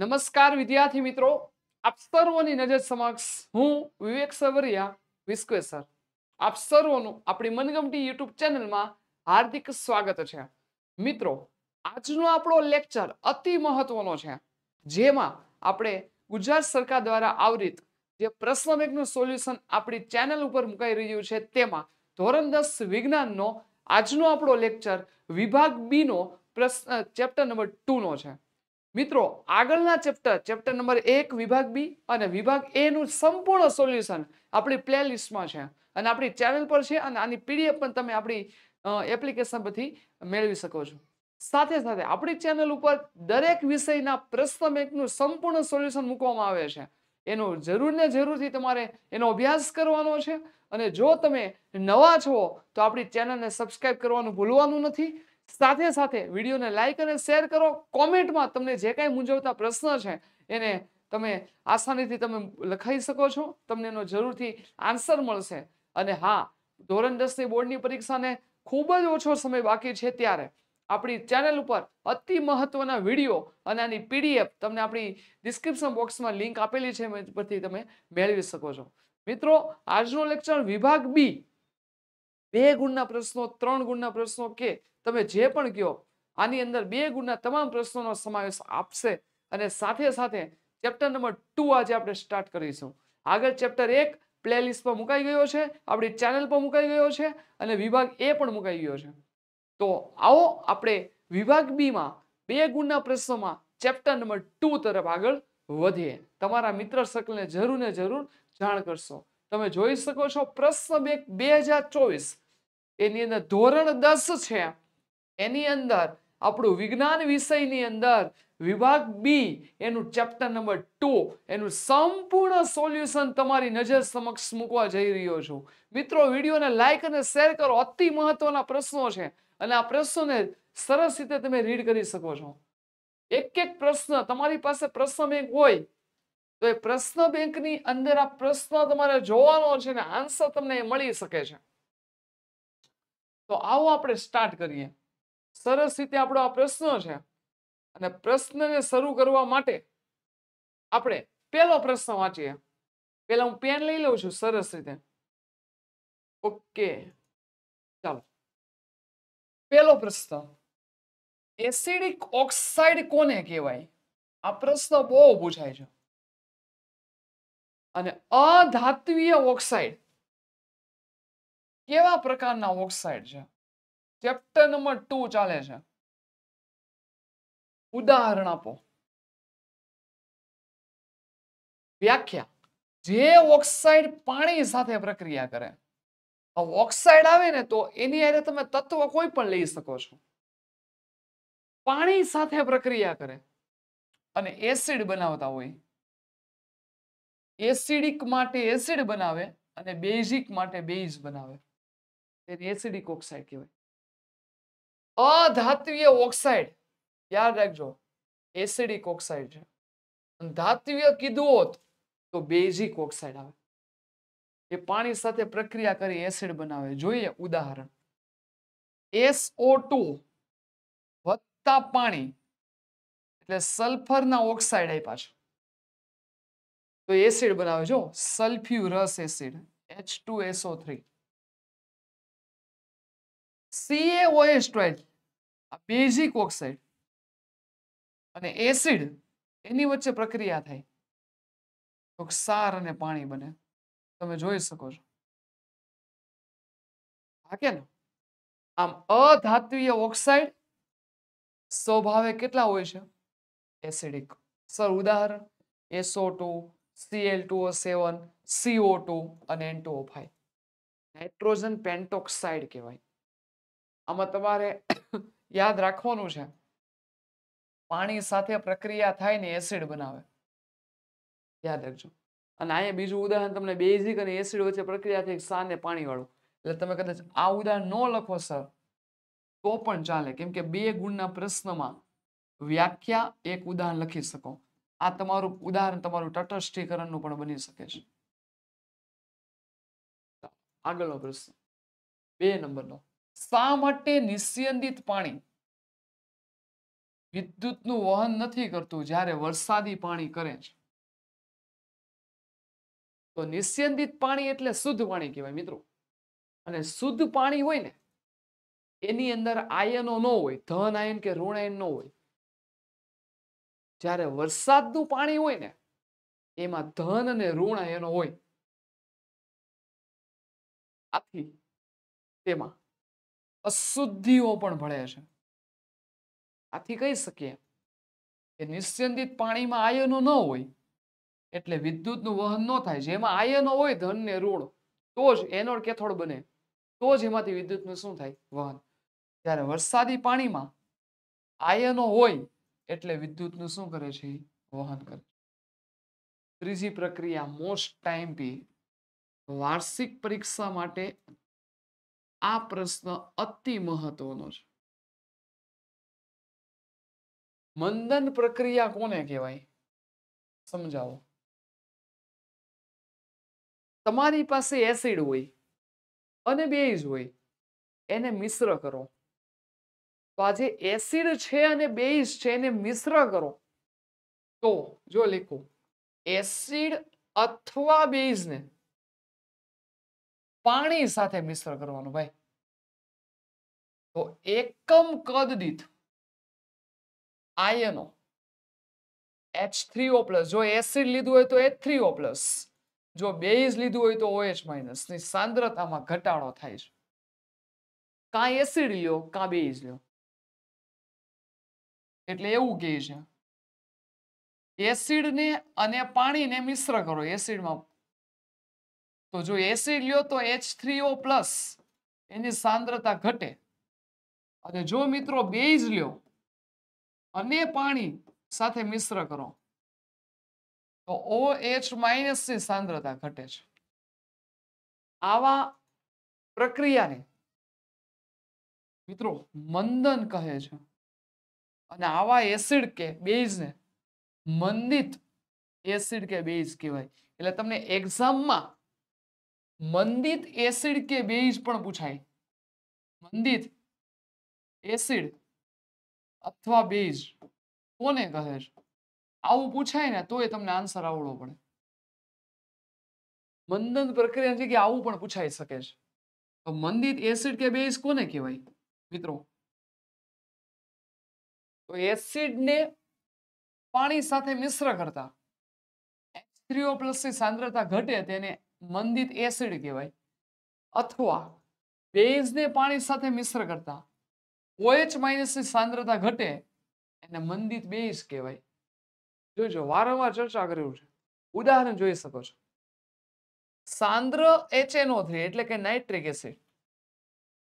નમસ્કાર વિદ્યાર્થી મિત્રો આપ સર્વોની નજર સમક્ષ હું વિવેક સવરિયા વિશ્વેસર આપ સર્વોનું આપણી મનગમતી યુટ્યુબ ચેનલમાં હાર્દિક સ્વાગત છે મિત્રો આજનો આપણો લેક્ચર અતિ મહત્વનો છે જેમાં આપણે ગુજરાત સરકાર દ્વારા આવરિત જે પ્રશ્ન બેંકનું સોલ્યુશન આપણી ચેનલ ઉપર મુકાઈ રહ્યું છે તેમાં ધોરણ દસ વિજ્ઞાનનો આજનો આપણો લેક્ચર વિભાગ બીનો પ્રશ્ન ચેપ્ટર નંબર ટુનો છે મિત્રો આગળના ચેપ્ટર ચેપ્ટર નંબર એક વિભાગ બી અને વિભાગ એ નું સંપૂર્ણ સોલ્યુશન આપણી પ્લેલિસ્ટમાં છે અને આપણી ચેનલ પર છે અને આની પીડીએફ પણ તમે આપણી એપ્લિકેશન પરથી મેળવી શકો છો સાથે સાથે આપણી ચેનલ ઉપર દરેક વિષયના પ્રશ્ન બેંકનું સંપૂર્ણ સોલ્યુશન મૂકવામાં આવે છે એનો જરૂર ને જરૂરથી તમારે એનો અભ્યાસ કરવાનો છે અને જો તમે નવા છો તો આપણી ચેનલને સબસ્ક્રાઈબ કરવાનું ભૂલવાનું નથી સાથે સાથે વિડીયોને લાઇક અને શેર કરો કોમેન્ટમાં તમને જે કાંઈ મૂંઝવતા પ્રશ્ન છે એને તમે આસાનીથી તમે લખાઈ શકો છો તમને એનો જરૂરથી આન્સર મળશે અને હા ધોરણ દસની બોર્ડની પરીક્ષાને ખૂબ જ ઓછો સમય બાકી છે ત્યારે આપણી ચેનલ ઉપર અતિ મહત્વના વિડીયો અને આની પીડીએફ તમને આપણી ડિસ્ક્રિપ્શન બોક્સમાં લિંક આપેલી છે પરથી તમે મેળવી શકો છો મિત્રો આજનો લેક્ચર વિભાગ બી બે ગુણના પ્રશ્નો ત્રણ ગુણના પ્રશ્નો કે તમે જે પણ કહો આની અંદર બે ગુણના તમામ પ્રશ્નોનો સમાવેશ આપશે અને સાથે સાથે ચેપ્ટર નંબર ટુ આજે આપણે સ્ટાર્ટ કરીશું આગળ ચેપ્ટર એક પ્લેલિસ્ટ પર મુકાઈ ગયો છે આપણી ચેનલ પર મુકાઈ ગયો છે અને વિભાગ એ પણ મુકાઈ ગયો છે તો આવો આપણે વિભાગ બીમાં બે ગુણના પ્રશ્નોમાં ચેપ્ટર નંબર ટુ તરફ આગળ વધીએ તમારા મિત્ર સર્કલને જરૂર ને જરૂર જાણ કરશો તમે જોઈ શકો છો પ્રશ્ન બે બે હજાર ચોવીસ એની અંદર ધોરણ દસ છે એની અંદર આપણું વિજ્ઞાન વિષયની અંદર વિભાગ બી એનું ચેપ્ટર નંબર ટુ એનું સંપૂર્ણ સોલ્યુશન તમારી નજર સમક્ષ મૂકવા જઈ રહ્યો છું મિત્રો વિડીયોને લાઇક અને શેર કરો અતિ મહત્વના પ્રશ્નો છે અને આ પ્રશ્નોને સરસ રીતે તમે રીડ કરી શકો છો એક એક પ્રશ્ન તમારી પાસે પ્રશ્ન બેંક હોય તો એ પ્રશ્ન બેંકની અંદર આ પ્રશ્ન તમારે જોવાનો છે અને આન્સર તમને મળી શકે છે તો આવો આપણે સ્ટાર્ટ કરીએ સરસ રીતે આપણો આ પ્રશ્ન છે અને પ્રશ્નને શરૂ કરવા માટે આપણે પહેલો પ્રશ્ન વાંચીએ પહેલા હું પેન લઈ લઉં છું સરસ રીતે ઓકે ચાલો પહેલો પ્રશ્ન એસિડિક ઓક્સાઇડ કોને કહેવાય આ પ્રશ્ન બહુ પૂછાય છે અને અધાત્વીય ઓક્સાઇડ કેવા પ્રકારના ઓક્સાઇડ છે ચેપ્ટર નંબર ટુ ચાલે છે ઉદાહરણ આપો વ્યાખ્યા જે ઓક્સાઇડ પાણી સાથે પ્રક્રિયા કરે ઓક્સાઇડ આવે ને તો એની આરે તમે તત્વ કોઈ પણ લઈ શકો છો પાણી સાથે પ્રક્રિયા કરે અને એસિડ બનાવતા હોય એસિડિક માટે એસિડ બનાવે અને બેઝિક માટે બેઝ બનાવે તેને એસિડિક ઓક્સાઇડ કહેવાય अधात्वीय ઓક્સાઇડ યાદ રાખજો એસિડિક ઓક્સાઇડ અને ધાત્વીય કીધું હોત તો બેઝિક ઓક્સાઇડ આવે એ પાણી સાથે પ્રક્રિયા કરી એસિડ બનાવે જોઈએ ઉદાહરણ એસઓ ટુ વત્તા પાણી એટલે સલ્ફરના ઓક્સાઇડ આપ્યા છે તો એસિડ બનાવે જો sulphurous acid H two SO three CAOS twelve આ બેઝિક ઓક્સાઇડ અને એસિડ એની વચ્ચે પ્રક્રિયા થાય તો ક્ષાર અને પાણી બને તમે જોઈ શકો છો કે આમ અધાત્વીય ઓક્સાઇડ સ્વભાવે કેટલા હોય છે એસિડિક સર ઉદાહરણ SO two CL two seven CO two અને એન ટુ નાઇટ્રોજન પેન્ટોક્સાઇડ કહેવાય આમાં તમારે યાદ રાખવાનું છે પાણી સાથે પ્રક્રિયા થાય ને એસિડ બનાવે યાદ રાખજો અને અહીંયા બીજું ઉદાહરણ તમને બેઝિક અને એસિડ વચ્ચે પ્રક્રિયા થઈ સાને પાણીવાળું એટલે તમે કદાચ આ ઉદાહરણ ન લખો સર તો પણ ચાલે કેમ કે બે ગુણના પ્રશ્નમાં વ્યાખ્યા એક ઉદાહરણ લખી શકો આ તમારું ઉદાહરણ તમારું તટસ્થીકરણનું પણ બની શકે છે આગળનો પ્રશ્ન બે નંબરનો શા માટે નિસ્યંદિત પાણી વિદ્યુતનું વહન નથી કરતું જ્યારે વરસાદી પાણી કરે છે તો નિસ્યંદિત પાણી એટલે શુદ્ધ પાણી કહેવાય મિત્રો અને શુદ્ધ પાણી હોય ને એની અંદર આયનો ન હોય ધન આયન કે ઋણ આયન ન હોય જ્યારે વરસાદનું પાણી હોય ને એમાં ધન અને ઋણ આયનો હોય આથી તેમાં અશુદ્ધિઓ પણ ભળે છે આથી કહી શકીએ કે નિશ્ચિંતિત પાણીમાં આયનો ન હોય એટલે વિદ્યુતનું વહન ન થાય જેમાં આયનો હોય ધન ઋણ તો જ એનોડ કેથોડ બને તો જ એમાંથી વિદ્યુતનું શું થાય વહન જ્યારે વરસાદી પાણીમાં આયનો હોય એટલે વિદ્યુતનું શું કરે છે વહન કરે ત્રીજી પ્રક્રિયા મોસ્ટ ટાઈમ પી વાર્ષિક પરીક્ષા માટે આ પ્રશ્ન અતિ મહત્વનો છે મંદન પ્રક્રિયા કોને કહેવાય સમજાવો તમારી પાસે એસિડ હોય અને બેઝ હોય એને મિશ્ર કરો તો આજે એસિડ છે અને બેઝ છે એને મિશ્ર કરો તો જો લખો એસિડ અથવા બેઝને પાણી સાથે મિશ્ર કરવાનું ભાઈ તો એકમ કદ દીઠ આયનો એચ થ્રીઓ પ્લસ જો એસિડ લીધું હોય તો એચ થ્રીઓ પ્લસ જો બેઝ લીધું હોય તો ઓએચ માઇનસ ની સાંદ્રતામાં ઘટાડો થાય છે કાં એસિડ લ્યો કા બેઝ લ્યો એટલે એવું કહે છે એસિડ ને અને પાણીને મિશ્ર કરો એસિડમાં તો જો એસિડ લ્યો તો એચ થ્રીઓ પ્લસ એની સાંદ્રતા ઘટે અને જો મિત્રો બેઝ લ્યો અને પાણી સાથે મિશ્ર કરો તો ઓ એચ માઇનસની સાંદ્રતા ઘટે છે આવા પ્રક્રિયાને મિત્રો મંદન કહે છે અને આવા એસિડ કે બેઝને મંદિત એસિડ કે બેઝ કહેવાય એટલે તમને એક્ઝામમાં મંદિત એસિડ કે બેઝ પણ પૂછાય મંદિત એસિડ અથવા બેઝ કોને કહે છે આવું પૂછાય ને તો એ તમને આન્સર આવડવો પડે મંદન પ્રક્રિયા છે કે આવું પણ પૂછાઈ શકે છે તો મંદિત એસિડ કે બેઝ કોને કહેવાય મિત્રો તો એસિડને પાણી સાથે મિશ્ર કરતા એચ થ્રીઓ પ્લસની સાંદ્રતા ઘટે તેને મંદિત એસિડ કહેવાય અથવા બેઝને પાણી સાથે મિશ્ર કરતા ઓએચ માઇનસની સાંદ્રતા ઘટે એને મંદિત બેઝ કહેવાય જોજો વારંવાર ચર્ચા કરેલું છે ઉદાહરણ જોઈ શકો છો સાંદ્ર એચએનઓ થ્રી એટલે કે નાઇટ્રિક એસિડ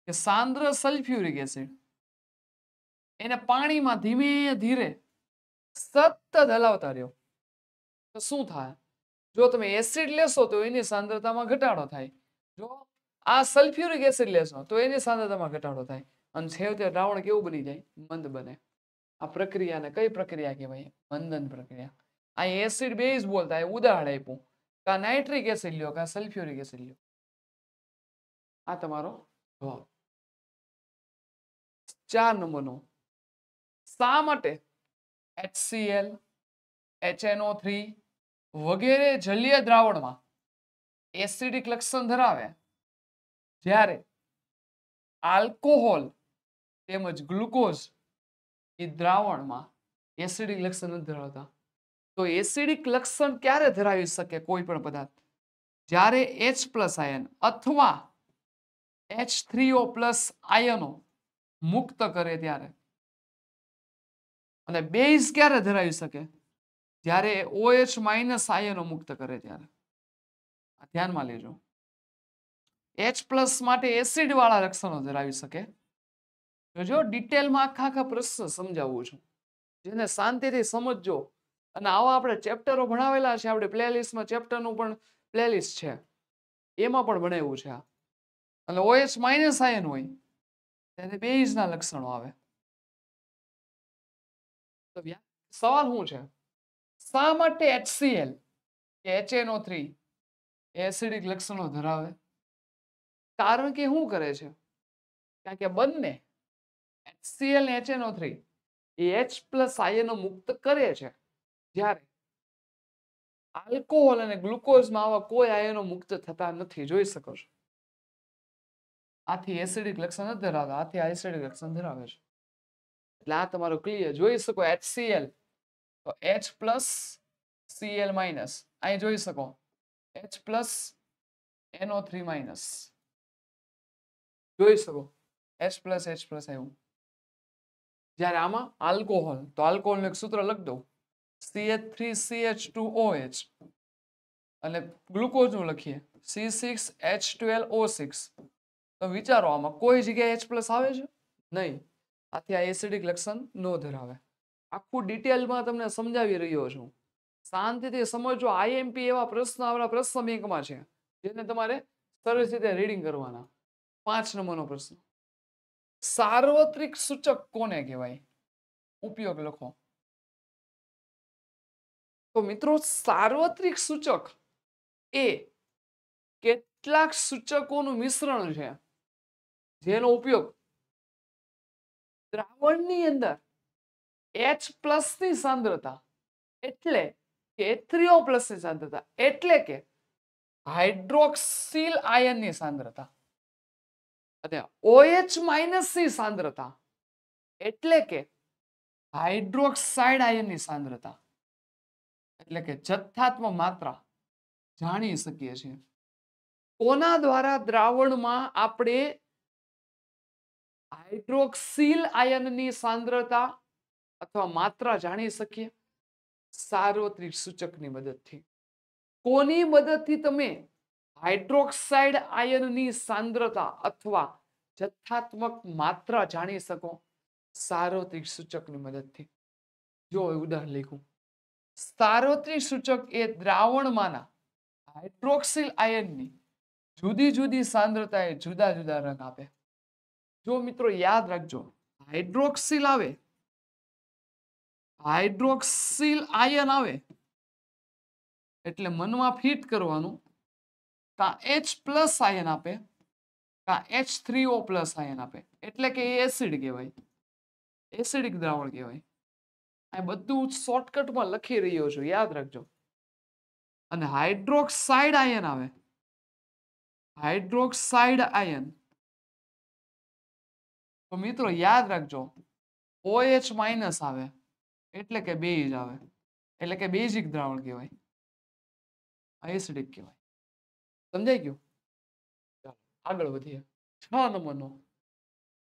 કે સાંદ્ર સલ્ફ્યુરિક એસિડ એને પાણીમાં ધીમે ધીરે સતત હલાવતા રહ્યો તો શું થાય જો તમે એસિડ લેશો તો એની સાંદ્રતામાં ઘટાડો થાય જો આ સલ્ફ્યુરિક એસિડ લેશો તો એની સાંદ્રતામાં ઘટાડો થાય અને છેવટે દ્રાવણ કેવું બની જાય મંદ બને આ પ્રક્રિયાને કઈ પ્રક્રિયા કહેવાય મંદન પ્રક્રિયા આ એસિડ બેઝ બોલતા ઉદાહરણ આપ્યું કા નાઇટ્રિક એસિડ લ્યો કા સલ્ફ્યુરિક એસિડ લ્યો આ તમારો જવાબ ચાર નંબરનો શા માટે એચ HCl થ્રી વગેરે જલીય દ્રાવણમાં એસિડિક લક્ષણ ધરાવે જ્યારે આલ્કોહોલ તેમજ ગ્લુકોઝ એ દ્રાવણમાં એસિડિક લક્ષણ નથી ધરાવતા તો એસિડિક લક્ષણ ક્યારે ધરાવી શકે કોઈ પણ પદાર્થ જ્યારે એચ પ્લસ આયન અથવા એચ થ્રીઓ પ્લસ આયનો મુક્ત કરે ત્યારે અને બેઝ ક્યારે ધરાવી શકે જ્યારે OH માઇનસ આયનો મુક્ત કરે ત્યારે ધ્યાનમાં લેજો એચ પ્લસ માટે એસિડ વાળા લક્ષણો ધરાવી શકે જોજો ડિટેલમાં આખા આખા પ્રશ્ન સમજાવું છું જેને શાંતિથી સમજજો અને આવા આપણે ચેપ્ટરો ભણાવેલા છે આપણે પ્લેલિસ્ટમાં ચેપ્ટરનું પણ પ્લેલિસ્ટ છે એમાં પણ ભણાવ્યું છે આ એટલે ઓએચ માઇનસ આયન હોય ત્યારે બેઝના લક્ષણો આવે સવાલ શું છે શા માટે HCl કે HNO3 એસિડિક લક્ષણો ધરાવે કારણ કે શું કરે છે કારણ કે બંને HCl ને HNO3 એ H પ્લસ આયનો મુક્ત કરે છે જ્યારે આલ્કોહોલ અને ગ્લુકોઝમાં આવા કોઈ આયનો મુક્ત થતા નથી જોઈ શકો છો આથી એસિડિક લક્ષણ ધરાવે આથી એસિડિક લક્ષણ ધરાવે છે એટલે આ તમારું ક્લિયર જોઈ શકો HCl તો H+ Cl- આ જોઈ શકો H+ NO3- જોઈ શકો S+ H+ આયું જ્યારે આમાં આલ્કોહોલ તો આલ્કોહોલ નું સૂત્ર લખી દો CH3CH2OH અને گلوકોઝ નું લખીએ C6H12O6 તો વિચારો આમાં કોઈ જગ્યાએ H+ આવે છે નહીં આથી આસિડિક લક્ષણ નો ધરાવે આખું ડિટેલમાં તમને સમજાવી રહ્યો છું શાંતિથી સમજો આઈએમપી એવા પ્રશ્ન આપણા પ્રશ્ન બેંકમાં છે જેને તમારે સરસ રીતે રીડિંગ કરવાના પાંચ નંબરનો પ્રશ્ન સાર્વત્રિક સૂચક કોને કહેવાય ઉપયોગ લખો તો મિત્રો સાર્વત્રિક સૂચક એ કેટલાક સૂચકોનું મિશ્રણ છે જેનો ઉપયોગ દ્રાવણની અંદર એચ પ્લસ ની સાંદ્રતા એટલે કે થ્રીઓ ની સાંદ્રતા એટલે કે હાઇડ્રોક્સિલ ની સાંદ્રતા ઓએચ માઇનસ ની સાંદ્રતા એટલે કે હાઇડ્રોક્સાઇડ આયનની સાંદ્રતા એટલે કે જથ્થાત્મક માત્રા જાણી શકીએ છીએ કોના દ્વારા દ્રાવણમાં આપણે હાઇડ્રોક્સિલ આયનની સાંદ્રતા અથવા માત્રા જાણી સકીએ સારો ત્રિ સૂચક ની મદદ થી કોની મદદ થી તમે હાઇડ્રોક્સાઇડ આયન ની સાંદ્રતા અથવા જથ્થાત્મક માત્રા જાણી શકો સારો ત્રિ સૂચક ની મદદ થી જો હું ઉદાહરણ લઉં સારો ત્રિ સૂચક એ દ્રાવણ માં ના હાઇડ્રોક્સિલ આયન ની જુદી જુદી સાંદ્રતા એ જુદા જુદા રંગ આપે જો મિત્રો યાદ રાખજો હાઇડ્રોક્સિલ આવે હાઇડ્રોક્સિલ આયન આવે એટલે મનમાં ફિટ કરવાનું કા એચ પ્લસ આયન આપે કા એચ થ્રી ઓ પ્લસ આયન આપે એટલે કે એસિડ કહેવાય એસિડિક દ્રાવણ કહેવાય આ બધું શોર્ટકટમાં લખી રહ્યો છું યાદ રાખજો અને હાઇડ્રોક્સાઇડ આયન આવે હાઇડ્રોક્સાઇડ આયન તો મિત્રો યાદ રાખજો ઓએચ માઇનસ આવે એટલે કે બેઝ આવે એટલે કે બેઝિક દ્રાવણ કહેવાય એસિડિક કહેવાય સમજાઈ ગયું આગળ વધીએ છ નંબરનો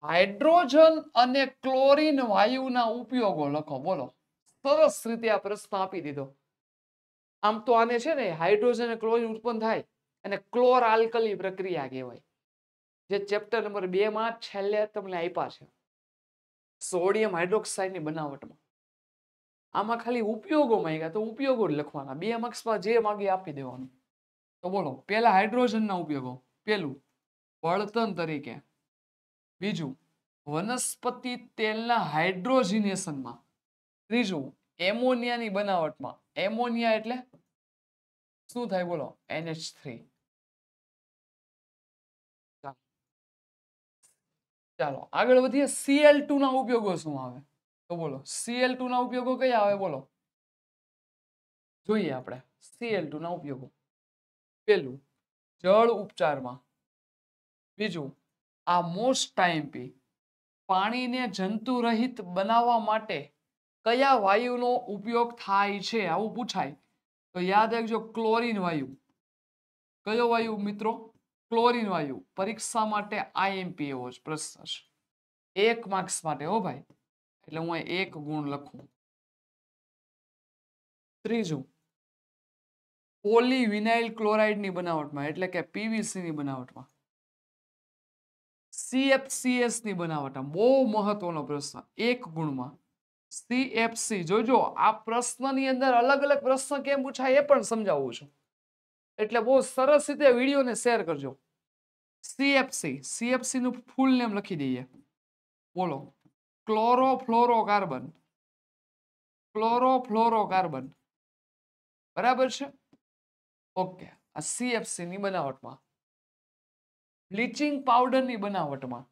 હાઇડ્રોજન અને ક્લોરીન વાયુના ઉપયોગો લખો બોલો સરસ રીતે આ પ્રશ્ન આપી દીધો આમ તો આને છે ને હાઇડ્રોજન અને ક્લોરીન ઉત્પન્ન થાય અને ક્લોર આલ્કલી પ્રક્રિયા કહેવાય જે ચેપ્ટર નંબર બે માં છેલ્લે તમને આપ્યા છે સોડિયમ હાઇડ્રોક્સાઇડની બનાવટમાં આમાં ખાલી ઉપયોગો માંગ્યા તો ઉપયોગો જ લખવાના બે માર્ક્સમાં જે માગે આપી દેવાનું તો બોલો પહેલા હાઇડ્રોજનના ઉપયોગો પેલું બળતણ તરીકે બીજું વનસ્પતિ તેલના હાઇડ્રોજિનેશનમાં ત્રીજું એમોનિયાની બનાવટમાં એમોનિયા એટલે શું થાય બોલો એનએચ થ્રી ચાલો આગળ વધીએ સીએલ ટુ ના ઉપયોગો શું આવે તો બોલો સીએલ ટુ ના ઉપયોગો કયા આવે બોલો જોઈએ આપણે સીએલ ટુ ના ઉપયોગો પેલું જળ ઉપચારમાં બીજું આ મોસ્ટ ટાઈમ પી પાણીને જંતુરહિત બનાવવા માટે કયા વાયુનો ઉપયોગ થાય છે આવું પૂછાય તો યાદ રાખજો ક્લોરિન વાયુ કયો વાયુ મિત્રો ક્લોરિન વાયુ પરીક્ષા માટે આઈએમપી એવો જ પ્રશ્ન એક માર્ક્સ માટે હો ભાઈ એટલે હું એક ગુણ લખું ત્રીજું પોલીવિનાઇલ ક્લોરાઇડની બનાવટમાં એટલે કે પીવીસીની બનાવટમાં ની બનાવટમાં બહુ મહત્વનો પ્રશ્ન એક ગુણમાં સીએફસી જોજો આ પ્રશ્નની અંદર અલગ અલગ પ્રશ્ન કેમ પૂછાય એ પણ સમજાવું છું એટલે બહુ સરસ રીતે વિડીયોને શેર કરજો સીએફસી સીએફસી નું ફૂલ નેમ લખી દઈએ બોલો ક્લોરોફ્લોરોકાર્બન ક્લોરોફ્લોરોકાર્બન બરાબર છે ઓકે આ સીએફસી ની બનાવટમાં બ્લીચિંગ પાવડરની બનાવટમાં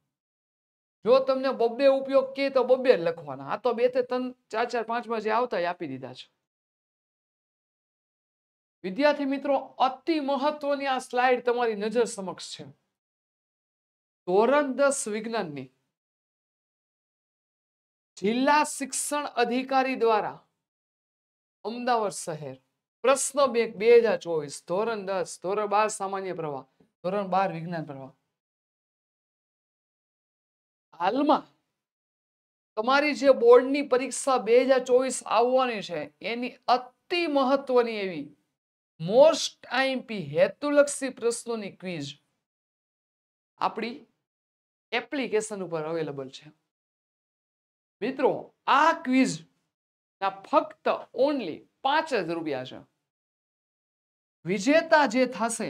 જો તમને બબ્બે ઉપયોગ કે તો બબ્બે લખવાના આ તો બે થી ત્રણ ચાર ચાર પાંચમાં જે આવતા એ આપી દીધા છે વિદ્યાર્થી મિત્રો અતિ મહત્વની આ સ્લાઇડ તમારી નજર સમક્ષ છે ધોરણ દસ વિજ્ઞાનની જિલ્લા શિક્ષણ અધિકારી દ્વારા અમદાવાદ શહેર પ્રશ્ન બેંક બે હજાર ચોવીસ ધોરણ દસ ધોરણ બાર સામાન્ય પ્રવાહ ધોરણ બાર વિજ્ઞાન પ્રવાહ હાલમાં તમારી જે બોર્ડની પરીક્ષા બે હજાર ચોવીસ આવવાની છે એની અતિ મહત્વની એવી મોસ્ટ આઈમ્પી હેતુલક્ષી પ્રશ્નોની ક્વિઝ આપણી એપ્લિકેશન ઉપર અવેલેબલ છે મિત્રો આ ક્વિઝ ફક્ત ઓનલી પાંચ હજાર રૂપિયા છે વિજેતા જે થશે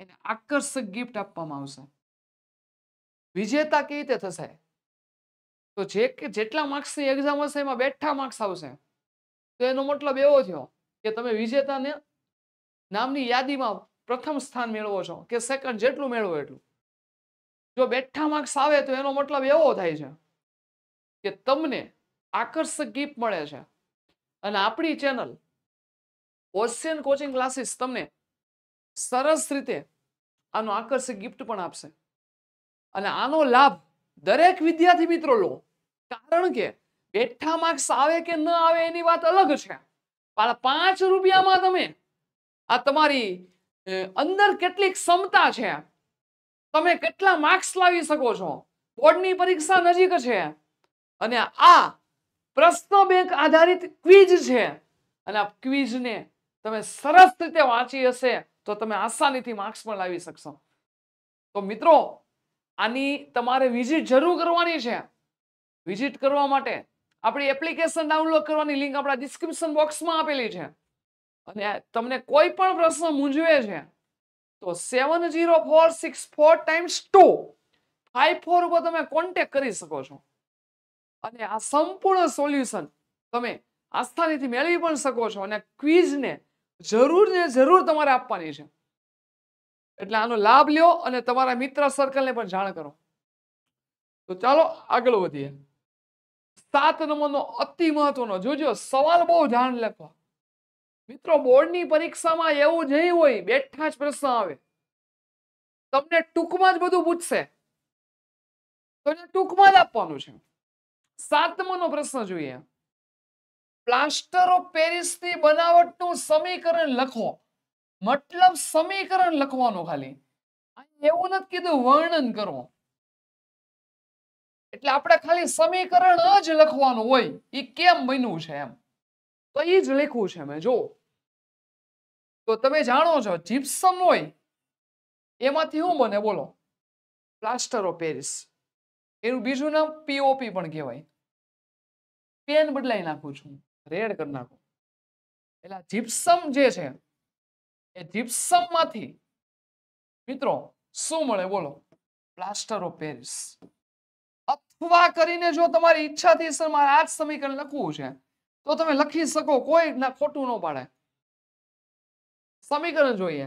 એને આકર્ષક ગિફ્ટ આપવામાં આવશે વિજેતા કેવી રીતે થશે તો જે જેટલા માર્ક્સની એક્ઝામ હશે એમાં બેઠા માર્ક્સ આવશે તો એનો મતલબ એવો થયો કે તમે વિજેતાને નામની યાદીમાં પ્રથમ સ્થાન મેળવો છો કે સેકન્ડ જેટલું મેળવો એટલું જો બેઠા માર્ક્સ આવે તો એનો મતલબ એવો થાય છે કે તમને આકર્ષક ગિફ્ટ મળે છે અને આપણી ચેનલ ઓશિયન કોચિંગ ક્લાસીસ તમને સરસ રીતે આનો આકર્ષક ગિફ્ટ પણ આપશે અને આનો લાભ દરેક વિદ્યાર્થી મિત્રો લો કારણ કે બેઠા માર્ક્સ આવે કે ન આવે એની વાત અલગ છે પાંચ રૂપિયામાં તમે આ તમારી અંદર કેટલી ક્ષમતા છે તમે કેટલા માર્ક્સ લાવી શકો છો બોર્ડની પરીક્ષા નજીક છે અને આ પ્રશ્ન બેંક આધારિત ક્વિઝ છે અને આ ક્વિઝને તમે સરસ રીતે વાંચી હશે તો તમે આસાનીથી માર્ક્સ પણ લાવી શકશો તો મિત્રો આની તમારે વિઝિટ જરૂર કરવાની છે વિઝિટ કરવા માટે આપણી એપ્લિકેશન ડાઉનલોડ કરવાની લિંક આપણા ડિસ્ક્રિપ્શન બોક્સમાં આપેલી છે અને તમને કોઈ પણ પ્રશ્ન મૂંઝવે છે તો seven zero four six four times two five four ઉપર તમે કોન્ટેક કરી શકો છો અને આ સંપૂર્ણ સોલ્યુશન તમે આસ્થાનીથી મેળવી પણ શકો છો અને ક્વિઝને જરૂર ને જરૂર તમારે આપવાની છે એટલે આનો લાભ લ્યો અને તમારા મિત્ર સર્કલને પણ જાણ કરો તો ચાલો આગળ વધીએ સાત નંબરનો અતિ મહત્વનો જોજો સવાલ બહુ ધ્યાન લખવા મિત્રો બોર્ડની પરીક્ષામાં એવું નહીં હોય બેઠા જ પ્રશ્ન આવે તમને ટૂંકમાં જ બધું પૂછશે તો ટૂંકમાં જ આપવાનું છે સાતમોનો પ્રશ્ન જોઈએ પ્લાસ્ટર ઓફ પેરિસથી બનાવટનું સમીકરણ લખો મતલબ સમીકરણ લખવાનું ખાલી એવું નથી કીધું વર્ણન કરો એટલે આપણે ખાલી સમીકરણ જ લખવાનું હોય એ કેમ બન્યું છે એમ તો એ જ લખ્યું છે મેં જો તો તમે જાણો છો જીપ્સમ હોય એમાંથી શું બને બોલો પ્લાસ્ટર ઓફ પેરિસ એનું બીજું નામ પીઓપી પણ કહેવાય પેન બદલાઈ નાખું છું રેડ કરી નાખું એટલે જીપ્સમ જે છે એ જીપ્સમમાંથી મિત્રો શું મળે બોલો પ્લાસ્ટર ઓફ પેરિસ અથવા કરીને જો તમારી ઈચ્છાથી સર મારે આ જ સમીકરણ લખવું છે તો તમે લખી શકો કોઈ ના ખોટું ન પાડે સમીકરણ જોઈએ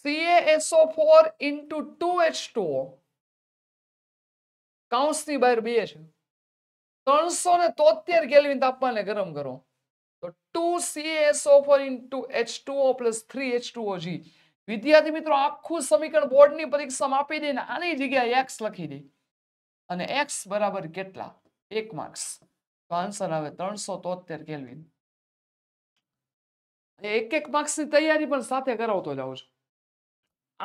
ફોર CaSO4 into 2H2O કાઉન્સની બહાર બે છે ત્રણસો ને તોતેર કેલ્વિન તાપમાને ગરમ કરો તો two CSO four into H two O plus three H two O જી વિદ્યાર્થી મિત્રો આખું સમીકરણ બોર્ડની પરીક્ષામાં આપી દઈને આની જગ્યાએ એક્સ લખી દે અને એક્સ બરાબર કેટલા એક માર્ક્સ તો આન્સર આવે ત્રણસો તોતેર કેલ્વિન એક એક માર્ક્સની તૈયારી પણ સાથે કરાવતો જાઉં છું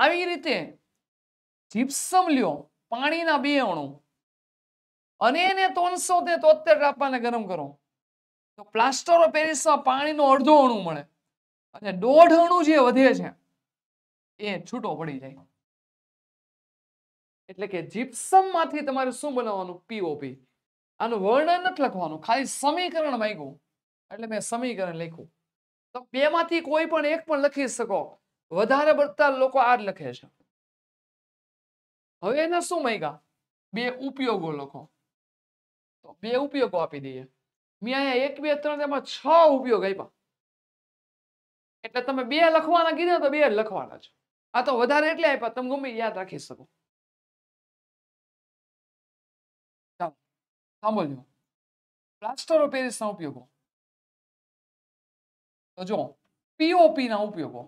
આવી રીતે જીપ્સમ લ્યો પાણીના બે અણુ અને એને ત્રણસો ને તોતેર તાપમાને ગરમ કરો તો પ્લાસ્ટર ઓફ પેરિસમાં પાણીનો અડધો અણુ મળે અને દોઢ અણુ જે વધે છે એ છૂટો પડી જાય એટલે કે જીપ્સમ માંથી તમારે શું બનાવવાનું પીઓપી આનું વર્ણન નથી લખવાનું ખાલી સમીકરણ માંગ્યું એટલે મેં સમીકરણ લખ્યું તો બે માંથી કોઈ પણ એક પણ લખી શકો વધારે પડતા લોકો આ લખે છે હવે એના શું માંગ્યા બે ઉપયોગો લખો તો બે ઉપયોગ આપી દીયા મિયા હે 1 2 3 તેમાં 6 ઉપયોગ આય પા એટલે તમે બે લખવાના કીધું તો બે જ લખવાના છે આ તો વધારે એટલે આય પા તમે ગમે યાદ રાખી શકો જો સાંભળ્યું પ્લાસ્ટર ઓપરેશન ઉપયોગો તો જો પીઓપી ના ઉપયોગો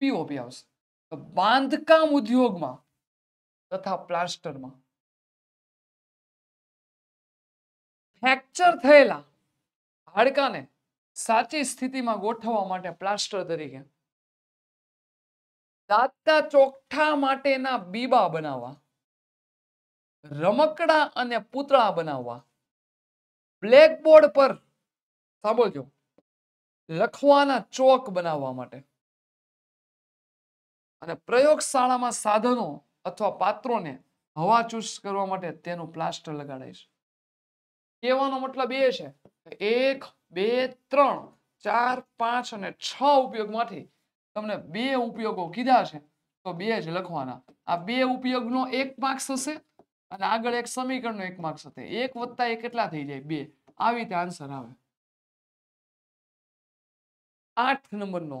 પીઓપી ઓસ તો બાંધકામ ઉદ્યોગમાં તથા પ્લાસ્ટરમાં ફ્રેક્ચર થયેલા હાડકાને સાચી સ્થિતિમાં ગોઠવવા માટે પ્લાસ્ટર તરીકે દાંતા ચોકઠા માટેના બીબા બનાવવા રમકડા અને પૂતળા બનાવવા બ્લેકબોર્ડ પર સાંભળજો લખવાના ચોક બનાવવા માટે અને પ્રયોગશાળામાં સાધનો અથવા પાત્રોને હવા ચુસ્ત કરવા માટે તેનું પ્લાસ્ટર લગાડાય છે કહેવાનો મતલબ એ છે એક બે ત્રણ ચાર પાંચ અને છ ઉપયોગમાંથી તમને બે ઉપયોગો કીધા છે તો બે જ લખવાના આ બે ઉપયોગનો એક માર્ક્સ હશે અને આગળ એક સમીકરણનો એક માર્ક્સ હશે એક વત્તા એક કેટલા થઈ જાય બે આવી રીતે આન્સર આવે આઠ નંબરનો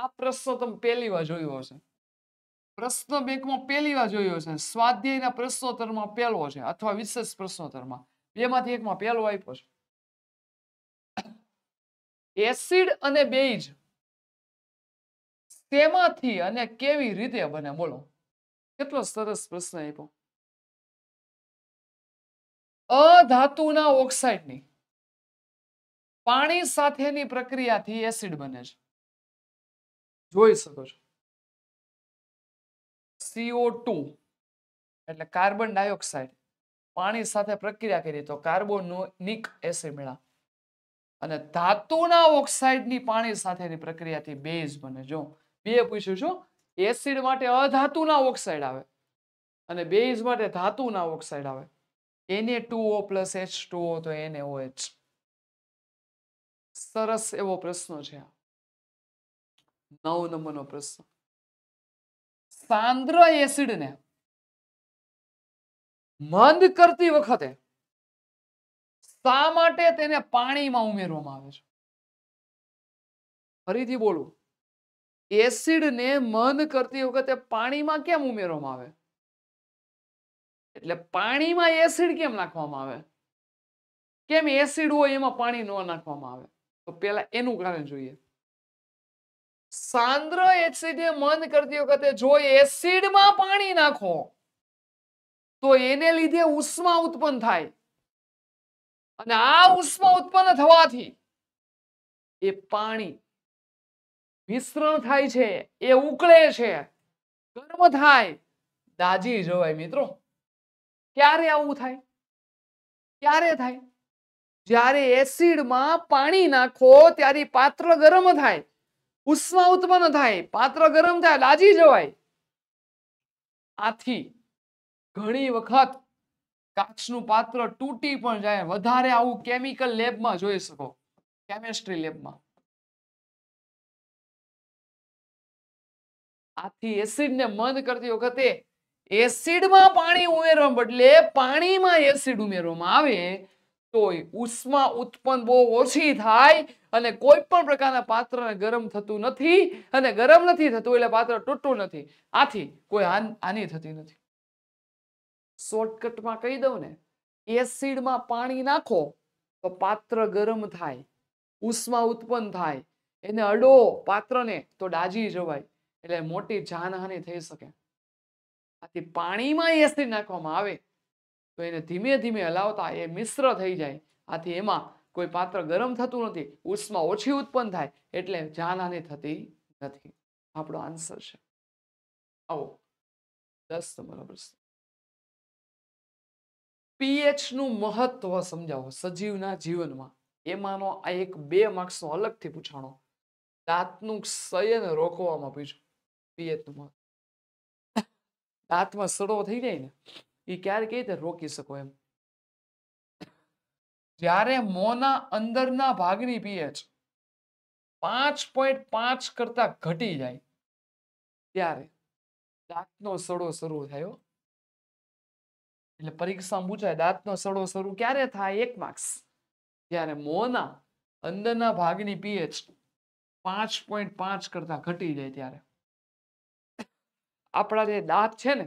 આ પ્રશ્ન તમે પહેલી વાર જોયો હશે પ્રશ્ન બેંકમાં પહેલી વાર જોયો હશે સ્વાધ્યાયના પ્રશ્નોત્તરમાં પહેલો છે અથવા વિશેષ પ્રશ્નોત્તરમાં બેમાંથી એકમાં પહેલો આપ્યો છે એસિડ અને બેઝ તેમાંથી અને કેવી રીતે બને બોલો કેટલો સરસ પ્રશ્ન આપ્યો અધાતુના ઓક્સાઇડની પાણી સાથેની પ્રક્રિયાથી એસિડ બને છે જોઈ શકો છો સીઓ એટલે કાર્બન ડાયોક્સાઇડ પાણી સાથે પ્રક્રિયા કરી તો કાર્બોનિક એસિડ મેળા અને ધાતુના ઓક્સાઇડની પાણી સાથેની પ્રક્રિયાથી બેઝ બને જો બે પૂછ્યું છું એસિડ માટે અધાતુના ઓક્સાઇડ આવે અને બેઝ માટે ધાતુના ઓક્સાઇડ આવે એને two O plus H two O તો એને ઓ એચ સરસ એવો પ્રશ્ન છે નવ નંબરનો પ્રશ્ન સાંદ્ર એસિડ ને મંદ કરતી વખતે શા માટે તેને પાણીમાં ઉમેરવામાં આવે છે ફરીથી બોલું એસિડને મંદ કરતી વખતે પાણીમાં કેમ ઉમેરવામાં આવે એટલે પાણીમાં એસિડ કેમ નાખવામાં આવે કેમ એસિડ હોય એમાં પાણી ન નાખવામાં આવે તો પેલા એનું કારણ જોઈએ સાંદ્ર એસિડને મંદ કરતી વખતે જો એસિડમાં પાણી નાખો તો એને લીધે ઉષ્મા ઉત્પન્ન થાય અને આ ઉષ્મા ઉત્પન્ન થવાથી એ પાણી મિશ્રણ થાય છે એ ઉકળે છે ગરમ થાય દાજી જવાય મિત્રો ક્યારે આવું થાય ક્યારે થાય જ્યારે એસિડમાં પાણી નાખો ત્યારે પાત્ર ગરમ થાય ઉષ્મા ઉત્પન્ન થાય પાત્ર ગરમ થાય લાજી જવાય આથી ઘણી વખત કાચનું પાત્ર તૂટી પણ જાય વધારે આવું કેમિકલ લેબમાં જોઈ શકો કેમેસ્ટ્રી લેબમાં આથી એસિડ ને મંદ કરતી વખતે એસિડમાં પાણી ઉમેરવા બદલે પાણીમાં એસિડ ઉમેરવામાં આવે તો ઉષ્મા ઉત્પન્ન બહુ ઓછી થાય અને કોઈ પણ પ્રકારના પાત્રને ગરમ થતું નથી અને ગરમ નથી થતું એટલે પાત્ર તૂટતું નથી આથી કોઈ આની થતી નથી શોર્ટકટમાં કહી દઉં ને એસિડમાં પાણી નાખો તો પાત્ર ગરમ થાય ઉષ્મા ઉત્પન્ન થાય એને અડો પાત્રને તો ડાજી જવાય એટલે મોટી જાનહાનિ થઈ શકે આથી પાણીમાં એસિડ નાખવામાં આવે તો એને ધીમે ધીમે હલાવતા એ મિશ્ર થઈ જાય આથી એમાં કોઈ પાત્ર ગરમ થતું નથી ઉષ્મા ઓછી ઉત્પન્ન થાય એટલે જાનહાનિ થતી નથી આપણો આન્સર છે આવો દસ નંબર પ્રશ્ન નું મહત્વ સમજાવો સજીવના જીવનમાં એમાંનો આ એક બે માર્ક્સનો અલગથી પૂછાણો દાંતનું ક્ષયન રોકવામાં પૂછ્યું પીએચનું મહત્વ દાંતમાં સડો થઈ જાય ને એ ક્યારે કઈ રીતે રોકી શકો એમ જ્યારે મોના અંદરના ભાગની પીએચ પાંચ પોઈન્ટ પાંચ કરતા ઘટી જાય ત્યારે દાંતનો સડો શરૂ થયો એટલે પરીક્ષામાં પૂછાય દાંતનો સડો શરૂ ક્યારે થાય એક માર્ક્સ જ્યારે મોના અંદરના ભાગની પીએચ પાંચ પોઈન્ટ પાંચ કરતા ઘટી જાય ત્યારે આપણા જે દાંત છે ને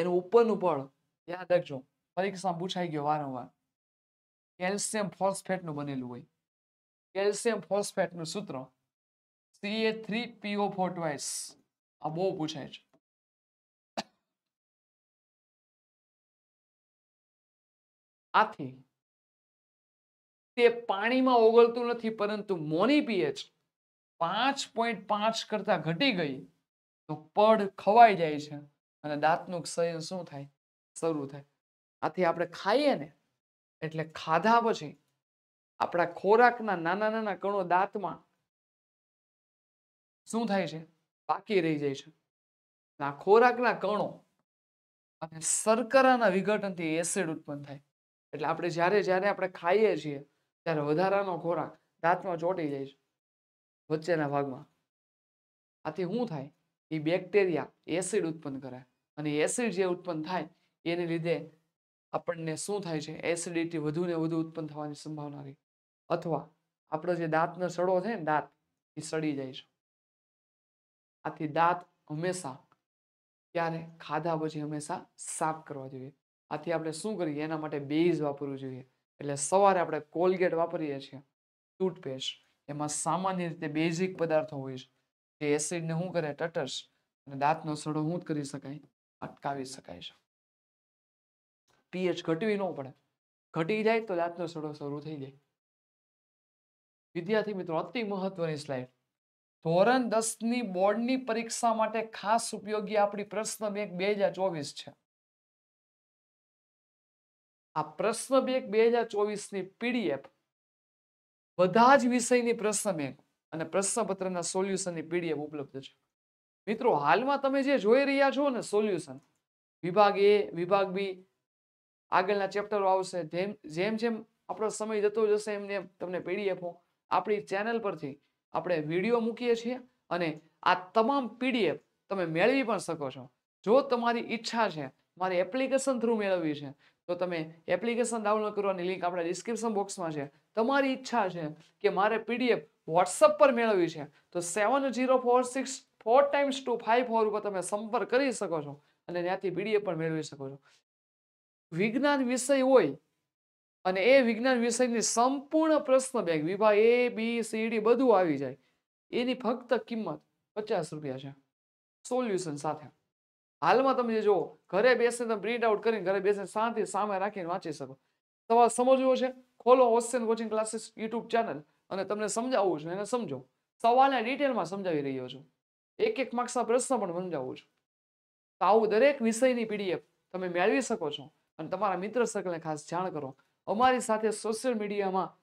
એનું ઉપરનું પળ યાદ રાખજો પરીક્ષામાં પૂછાઈ ગયો વારંવાર કેલ્શિયમ ફોસ્ફેટનું બનેલું હોય કેલ્શિયમ ફોસ્ફેટનું સૂત્ર CA three PO four twice આ બહુ પૂછાય છે આથી તે પાણીમાં ઓગળતું નથી પરંતુ મોની પીએચ પાંચ પોઈન્ટ પાંચ કરતા ઘટી ગઈ તો પડ ખવાઈ જાય છે અને દાંતનું ક્ષયન શું થાય શરૂ થાય આથી આપણે ખાઈએ ને એટલે ખાધા પછી આપણા ખોરાકના નાના નાના કણો દાંતમાં શું થાય છે બાકી રહી જાય છે આ ખોરાકના કણો અને શર્કરાના વિઘટનથી એસિડ ઉત્પન્ન થાય એટલે આપણે જ્યારે જ્યારે આપણે ખાઈએ છીએ ત્યારે વધારાનો ખોરાક દાંતમાં ચોંટી જાય છે વચ્ચેના ભાગમાં આથી શું થાય એ બેક્ટેરિયા એસિડ ઉત્પન્ન કરે અને એસિડ જે ઉત્પન્ન થાય એને લીધે આપણને શું થાય છે એસિડિટી વધુ ને વધુ ઉત્પન્ન થવાની સંભાવના રહી અથવા આપણો જે દાંતનો સડો છે ને દાંત એ સડી જાય છે આથી દાંત હંમેશા ક્યારે ખાધા પછી હંમેશા સાફ કરવા જોઈએ આથી આપણે શું કરીએ એના માટે બેઝ વાપરવું જોઈએ એટલે સવારે આપણે કોલગેટ વાપરીએ છીએ ટૂથપેસ્ટ એમાં સામાન્ય રીતે બેઝિક પદાર્થો હોય છે જે એસિડને શું કરે ટટર્સ અને દાંતનો સડો શું કરી શકાય અટકાવી શકાય છે પીએચ ઘટવી ન પડે ઘટી જાય તો દાંતનો સડો શરૂ થઈ જાય વિદ્યાર્થી મિત્રો અતિ મહત્વની સ્લાઇડ ધોરણ દસની બોર્ડની પરીક્ષા માટે ખાસ ઉપયોગી આપણી પ્રશ્ન બેંક બે હજાર ચોવીસ છે આ પ્રશ્ન બેંક બે હજાર ચોવીસની પીડીએફ બધા જ વિષયની પ્રશ્ન બેંક અને પ્રશ્નપત્રના સોલ્યુશનની પીડીએફ ઉપલબ્ધ છે મિત્રો હાલમાં તમે જે જોઈ રહ્યા છો ને સોલ્યુશન વિભાગ એ વિભાગ બી આગળના ચેપ્ટરો આવશે જેમ જેમ જેમ આપણો સમય જતો જશે એમને એમ તમને પીડીએફો આપણી ચેનલ પરથી આપણે વિડીયો મૂકીએ છીએ અને આ તમામ પીડીએફ તમે મેળવી પણ શકો છો જો તમારી ઈચ્છા છે મારી એપ્લિકેશન થ્રુ મેળવવી છે તો તમે એપ્લિકેશન ડાઉનલોડ કરવાની લિંક આપણા ડિસ્ક્રિપ્શન બોક્સમાં છે તમારી ઈચ્છા છે કે મારે પીડીએફ વોટ્સઅપ પર મેળવવી છે તો seven zero four six four times two five four ઉપર તમે સંપર્ક કરી શકો છો અને ત્યાંથી પીડીએફ પણ મેળવી શકો છો વિજ્ઞાન વિષય હોય અને એ વિજ્ઞાન વિષયની સંપૂર્ણ પ્રશ્ન બેંક વિભાગ એ બી સી ડી બધું આવી જાય એની ફક્ત કિંમત પચાસ રૂપિયા છે સોલ્યુશન સાથે હાલમાં તમે જે જુઓ ઘરે બેસીને તમે પ્રિન્ટ આઉટ કરીને ઘરે બેસીને શાંતિ સામે રાખીને વાંચી શકો સવાલ સમજવો છે ખોલો ઓસ્ટેન કોચિંગ ક્લાસીસ યુટ્યુબ ચેનલ અને તમને સમજાવવું છે એને સમજો સવાલને ડિટેલમાં સમજાવી રહ્યો છું એક એક માર્ક્સના પ્રશ્ન પણ સમજાવું છું તો આવું દરેક વિષયની પીડીએફ તમે મેળવી શકો છો અને તમારા મિત્ર સર્કલને ખાસ જાણ કરો અમારી સાથે સોશિયલ મીડિયામાં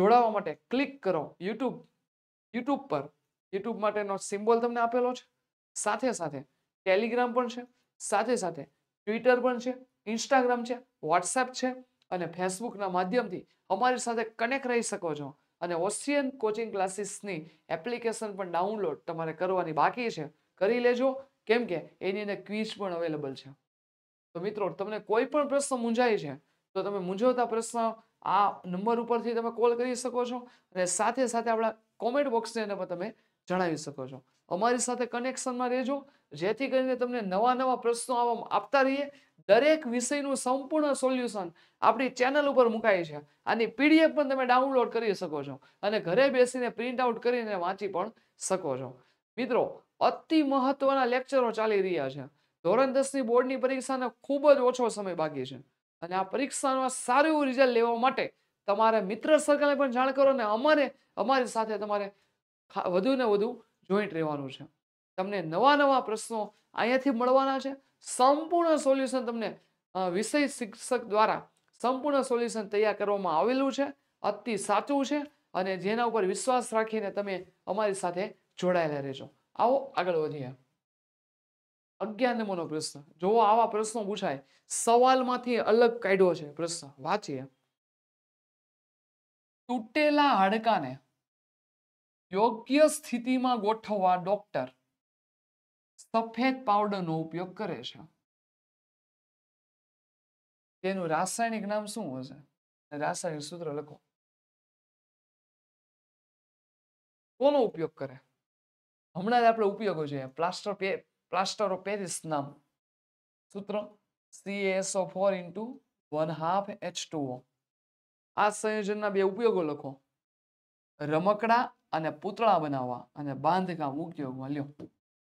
જોડાવા માટે ક્લિક કરો યુટ્યુબ યુટ્યુબ પર યુટ્યુબ માટેનો સિમ્બોલ તમને આપેલો છે સાથે સાથે ટેલિગ્રામ પણ છે સાથે સાથે ટ્વિટર પણ છે ઇન્સ્ટાગ્રામ છે વોટ્સએપ છે અને ફેસબુકના માધ્યમથી અમારી સાથે કનેક્ટ રહી શકો છો અને ઓશિયન કોચિંગ ક્લાસીસની એપ્લિકેશન પણ ડાઉનલોડ તમારે કરવાની બાકી છે કરી લેજો કેમ કે એની અંદર ક્વિઝ પણ અવેલેબલ છે તો મિત્રો તમને કોઈ પણ પ્રશ્ન મૂંઝાય છે તો તમે મૂંઝવતા પ્રશ્ન આ નંબર ઉપરથી તમે કોલ કરી શકો છો અને સાથે સાથે આપણા કોમેન્ટ બોક્સની અંદર તમે જણાવી શકો છો અમારી સાથે કનેક્શનમાં રહેજો જેથી કરીને તમને નવા નવા પ્રશ્નો આપતા રહીએ દરેક વિષયનું સંપૂર્ણ સોલ્યુશન આપણી ચેનલ ઉપર મુકાય છે આની પીડીએફ પણ તમે ડાઉનલોડ કરી શકો છો અને ઘરે બેસીને પ્રિન્ટ આઉટ કરીને વાંચી પણ શકો છો મિત્રો અતિ મહત્વના લેક્ચરો ચાલી રહ્યા છે ધોરણ દસની બોર્ડની પરીક્ષાનો ખૂબ જ ઓછો સમય બાકી છે અને આ પરીક્ષામાં સારું એવું રિઝલ્ટ લેવા માટે તમારા મિત્ર સર્કલને પણ જાણ કરો અને અમારે અમારી સાથે તમારે વધુ ને વધુ જોઈન્ટ રહેવાનું છે તમને નવા નવા પ્રશ્નો અહીંયાથી મળવાના છે સંપૂર્ણ સોલ્યુશન તમને વિષય શિક્ષક દ્વારા સંપૂર્ણ સોલ્યુશન તૈયાર કરવામાં આવેલું છે અતિ સાચું છે અને જેના ઉપર વિશ્વાસ રાખીને તમે અમારી સાથે જોડાયેલા રહેજો આવો આગળ વધીએ અગિયાર નંબરનો પ્રશ્ન જો આવા પ્રશ્નો પૂછાય સવાલમાંથી અલગ કાઢ્યો છે પ્રશ્ન વાંચીએ તૂટેલા હાડકાને યોગ્ય સ્થિતિમાં ગોઠવવા ડોક્ટર સફેદ પાવડરનો ઉપયોગ કરે છે તેનું રાસાયણિક નામ શું હશે રાસાયણિક સૂત્ર લખો કોનો ઉપયોગ કરે હમણાં જ આપણે ઉપયોગો જોઈએ પ્લાસ્ટર પ્લાસ્ટર ઓફ પેરિસ નામ સૂત્ર CSO four into one half H two O આ સંયોજનના બે ઉપયોગો લખો રમકડા અને પૂતળા બનાવવા અને બાંધકામ ઉપયોગમાં લ્યો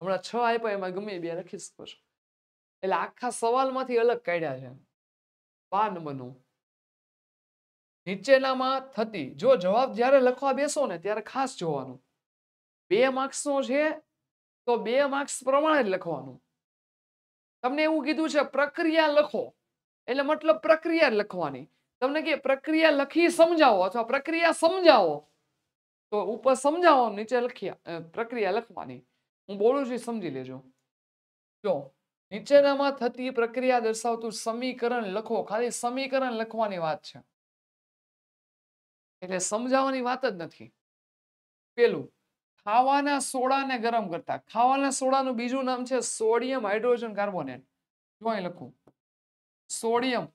હમણાં છ આપ્યા એમાં ગમે બે લખી શકો છો એટલે આખા સવાલમાંથી અલગ કાઢ્યા છે બાર નંબરનું નીચેનામાં થતી જો જવાબ જ્યારે લખવા બેસો ને ત્યારે ખાસ જોવાનું બે માર્ક્સનો છે તો બે માર્ક્સ પ્રમાણે જ લખવાનું તમને એવું કીધું છે પ્રક્રિયા લખો એટલે મતલબ પ્રક્રિયા લખવાની તમને કે પ્રક્રિયા લખી સમજાવો અથવા પ્રક્રિયા સમજાવો તો ઉપર સમજાવો નીચે લખી પ્રક્રિયા લખવાની હું બોલું છું સમજી લેજો જો નીચેનામાં થતી પ્રક્રિયા દર્શાવતું સમીકરણ લખો ખાલી સમીકરણ લખવાની વાત છે એટલે સમજાવવાની વાત જ નથી પેલું ખાવાના સોડાને ગરમ કરતા ખાવાના સોડાનું બીજું નામ છે સોડિયમ હાઇડ્રોજન કાર્બોનેટ જો અહીં લખું સોડિયમ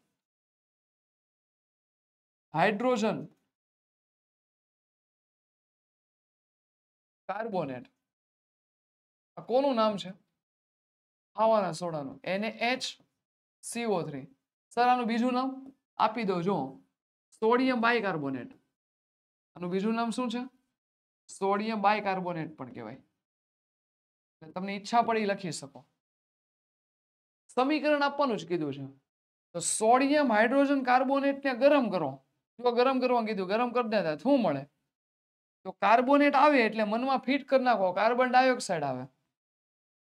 હાઇડ્રોજન કાર્બોનેટ આ કોનું નામ છે આવાના સોડાનું એને એચ સીઓ થ્રી સર આનું બીજું નામ આપી દો જો સોડિયમ બાયકાર્બોનેટ આનું બીજું નામ શું છે સોડિયમ બાયકાર્બોનેટ પણ કહેવાય તમને ઈચ્છા પડી લખી શકો સમીકરણ આપવાનું જ કીધું છે તો સોડિયમ હાઇડ્રોજન કાર્બોનેટને ગરમ કરો જો ગરમ કરવા કીધું ગરમ કરી દેતા શું મળે તો કાર્બોનેટ આવે એટલે મનમાં ફિટ કરી નાખો કાર્બન ડાયોક્સાઇડ આવે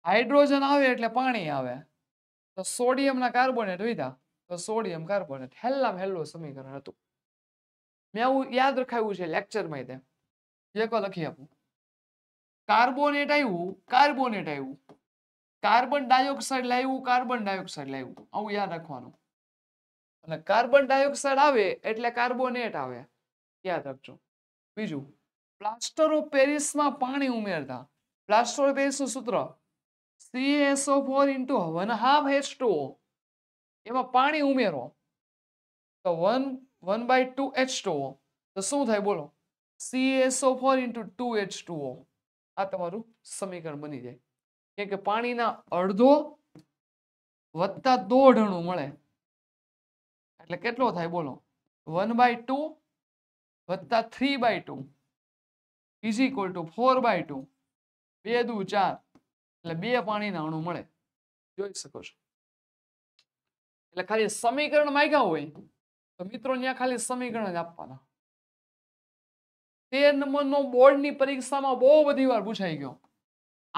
હાઇડ્રોજન આવે એટલે પાણી આવે તો સોડિયમના કાર્બોનેટ વીધા તો સોડિયમ કાર્બોનેટ હેલ્લામાં હેલ્લો સમીકરણ હતું મેં આવું યાદ રખાયું છે લેક્ચરમાં તે એક લખી આપું કાર્બોનેટ આવ્યું કાર્બોનેટ આવ્યું કાર્બન ડાયોક્સાઇડ લાવ્યું કાર્બન ડાયોક્સાઇડ લાવ્યું આવું યાદ રાખવાનું અને કાર્બન ડાયોક્સાઇડ આવે એટલે કાર્બોનેટ આવે યાદ રાખજો બીજું પ્લાસ્ટર ઓફ પેરિસમાં પાણી ઉમેરતા પ્લાસ્ટર ઓફ પેરિસનું સૂત્ર CSO four into one half H two એમાં પાણી ઉમેરો તો one one by two H two તો શું થાય બોલો CSO four into two H two આ તમારું સમીકરણ બની જાય કેમ કે પાણીના અડધો વત્તા દોઢ અણુ મળે એટલે કેટલો થાય બોલો વન બાય ટુ વત્તા three by two is equal to four by two બે દુ ચાર એટલે બે પાણી નાણું મળે જોઈ શકો છો એટલે ખાલી સમીકરણ માંગ્યા હોય તો મિત્રો ત્યાં ખાલી સમીકરણ જ આપવાના તેર નંબરનો બોર્ડની પરીક્ષામાં બહુ બધી વાર પૂછાઈ ગયો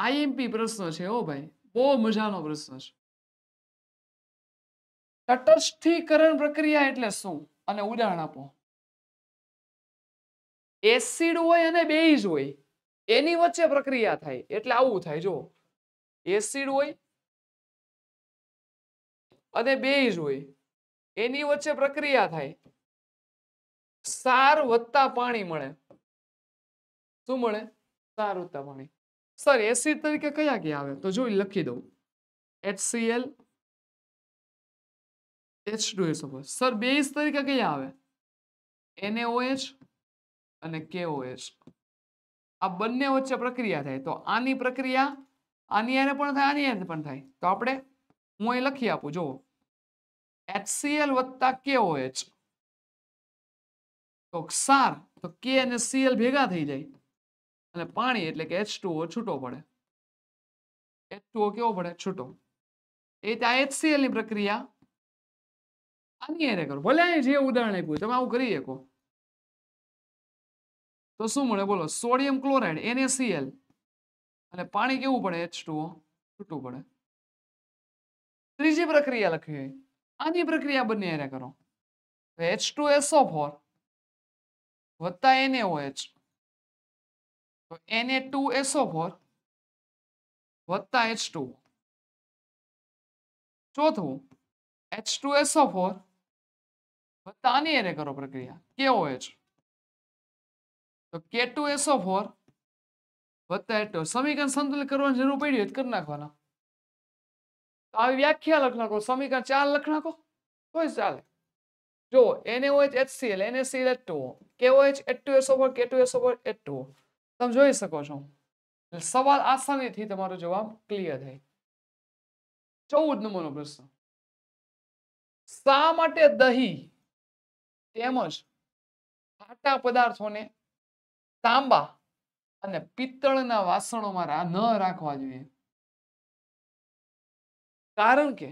આઈએમપી પ્રશ્ન છે હો ભાઈ બહુ મજાનો પ્રશ્ન છે તટસ્થીકરણ પ્રક્રિયા એટલે શું અને ઉદાહરણ આપો એસિડ હોય અને બેઝ હોય એની વચ્ચે પ્રક્રિયા થાય એટલે આવું થાય જો એસિડ હોય અને બેઝ હોય એની વચ્ચે પ્રક્રિયા થાય સાર વત્તા પાણી મળે શું મળે સાર વત્તા પાણી સર એસિડ તરીકે કયા કયા આવે તો જોઈ લખી દઉં HCl H2SO4 સર બેઝ તરીકે કયા આવે NaOH અને KOH આ બંને વચ્ચે પ્રક્રિયા થાય તો આની પ્રક્રિયા આની યારે પણ થાય આની યારે પણ થાય તો આપણે હું અહીં લખી આપું જુઓ એચસીએલ વત્તા એચ તો ક્ષાર તો કે અને સીએલ ભેગા થઈ જાય અને પાણી એટલે કે H2O છૂટો પડે H2O કેવો પડે છૂટો એ રીતે આ HCl ની પ્રક્રિયા આની યારે કરો ભલે જે ઉદાહરણ આપ્યું તમે આવું કરી શકો તો શું મળે બોલો સોડિયમ ક્લોરાઇડ NaCl એટલે પાણી કેવું પડે એચ ટુ છૂટું પડે ત્રીજી પ્રક્રિયા લખવી હોય આની પ્રક્રિયા બંને એને કરો એચ ટુ એસો ફોર વત્તા એને એચ તો એને ટુ એસો ફોર વત્તા એચ ટુ ચોથું એચ ટુ એસો ફોર વત્તા આની એને કરો પ્રક્રિયા કેઓ એચ તો કે ટુ એસો ફોર વધતા એટલો સમીકરણ સંતુલિત કરવાની જરૂર પડી હોય કરી નાખવાના આવી વ્યાખ્યા લખ નાખો સમીકરણ ચાર લખ નાખો કોઈ ચાલે જો એને હોય એચસીએલ એને CL H two K OH H two S over K two S over H two તમે જોઈ શકો છો સવાલ આસાનીથી તમારો જવાબ ક્લિયર થાય ચૌદ નંબરનો પ્રશ્ન શા માટે દહીં તેમજ આટા પદાર્થોને તાંબા અને પિત્તળના વાસણોમાં ન રાખવા જોઈએ કારણ કે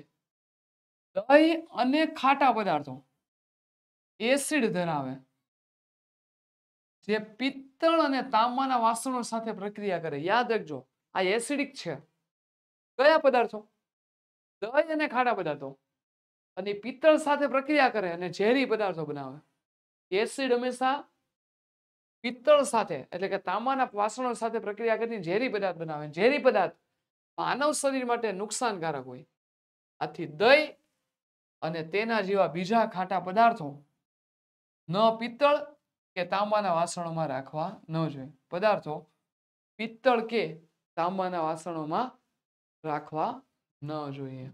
દહીં અને ખાટા પદાર્થો એસિડ ધરાવે જે પિત્તળ અને તાંબાના વાસણો સાથે પ્રક્રિયા કરે યાદ રાખજો આ એસિડિક છે કયા પદાર્થો દહીં અને ખાટા પદાર્થો અને પિત્તળ સાથે પ્રક્રિયા કરે અને ઝેરી પદાર્થો બનાવે એસિડ હંમેશા પિત્તળ સાથે એટલે કે તાંબાના વાસણો સાથે પ્રક્રિયા કરીને ઝેરી પદાર્થ બનાવે ઝેરી પદાર્થ માનવ શરીર માટે નુકસાનકારક હોય આથી દહીં અને તેના જેવા બીજા ખાટા પદાર્થો ન પિત્તળ કે તાંબાના વાસણોમાં રાખવા ન જોઈએ પદાર્થો પિત્તળ કે તાંબાના વાસણોમાં રાખવા ન જોઈએ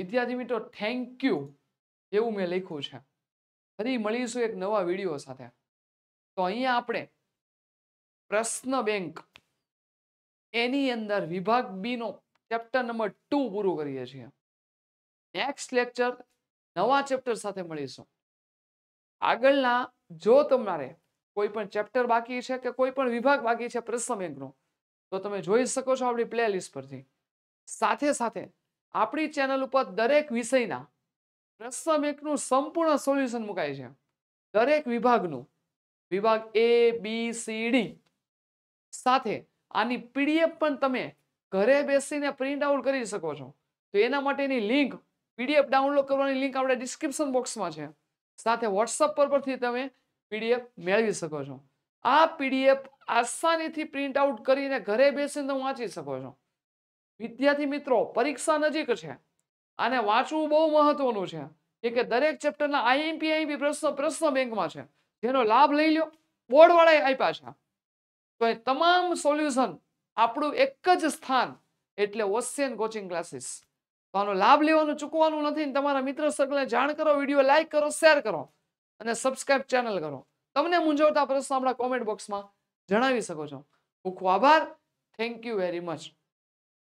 વિદ્યાર્થી મિત્રો થેન્ક યુ એવું મેં લખ્યું છે ફરી મળીશું એક નવા વિડીયો સાથે તો અહીંયા આપણે પ્રશ્ન બેંક એની અંદર વિભાગ બી નો ચેપ્ટર નંબર ટુ પૂરું કરીએ છીએ નેક્સ્ટ લેક્ચર નવા ચેપ્ટર સાથે મળીશું આગળના જો તમારે કોઈ પણ ચેપ્ટર બાકી છે કે કોઈ પણ વિભાગ બાકી છે પ્રશ્ન બેંકનો તો તમે જોઈ શકો છો આપણી પ્લેલિસ્ટ પરથી સાથે સાથે આપણી ચેનલ ઉપર દરેક વિષયના પ્રશ્ન બેંકનું સંપૂર્ણ સોલ્યુશન મુકાય છે દરેક વિભાગનું વિભાગ એ બી સી ડી સાથે આની પીડીએફ પણ તમે ઘરે બેસીને પ્રિન્ટ આઉટ કરી શકો છો તો એના માટેની લિંક પીડીએફ ડાઉનલોડ કરવાની લિંક આપણે ડિસ્ક્રિપ્શન બોક્સમાં છે સાથે વોટ્સઅપ પર પરથી તમે પીડીએફ મેળવી શકો છો આ પીડીએફ આસાનીથી પ્રિન્ટ આઉટ કરીને ઘરે બેસીને તમે વાંચી શકો છો વિદ્યાર્થી મિત્રો પરીક્ષા નજીક છે આને વાંચવું બહુ મહત્વનું છે કે દરેક ચેપ્ટરના આઈએમપી આઈએમપી પ્રશ્નો પ્રશ્ન બેંકમાં છે જેનો લાભ લઈ લો બોર્ડવાળાએ આપ્યા છે તો એ તમામ સોલ્યુશન આપણું એક જ સ્થાન એટલે ઓશિયન કોચિંગ ક્લાસીસ તો આનો લાભ લેવાનું ચૂકવાનું નથી તમારા મિત્ર સર્કલને જાણ કરો વિડીયો લાઇક કરો શેર કરો અને સબસ્ક્રાઇબ ચેનલ કરો તમને મૂંઝવતા પ્રશ્નો આપણા કોમેન્ટ બોક્સમાં જણાવી શકો છો ખૂબ ખૂબ આભાર થેન્ક યુ વેરી મચ